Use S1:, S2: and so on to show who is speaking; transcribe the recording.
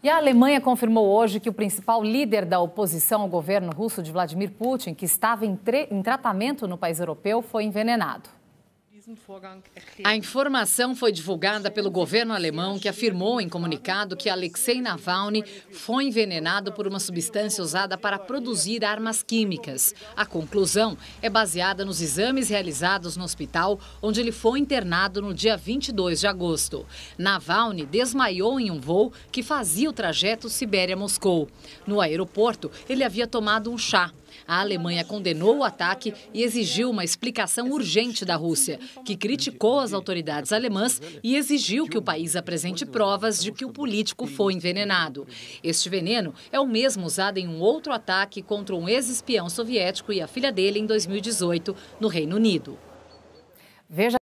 S1: E a Alemanha confirmou hoje que o principal líder da oposição ao governo russo de Vladimir Putin, que estava em, em tratamento no país europeu, foi envenenado. A informação foi divulgada pelo governo alemão, que afirmou em comunicado que Alexei Navalny foi envenenado por uma substância usada para produzir armas químicas. A conclusão é baseada nos exames realizados no hospital, onde ele foi internado no dia 22 de agosto. Navalny desmaiou em um voo que fazia o trajeto Sibéria-Moscou. No aeroporto, ele havia tomado um chá a Alemanha condenou o ataque e exigiu uma explicação urgente da Rússia, que criticou as autoridades alemãs e exigiu que o país apresente provas de que o político foi envenenado. Este veneno é o mesmo usado em um outro ataque contra um ex-espião soviético e a filha dele em 2018, no Reino Unido. Veja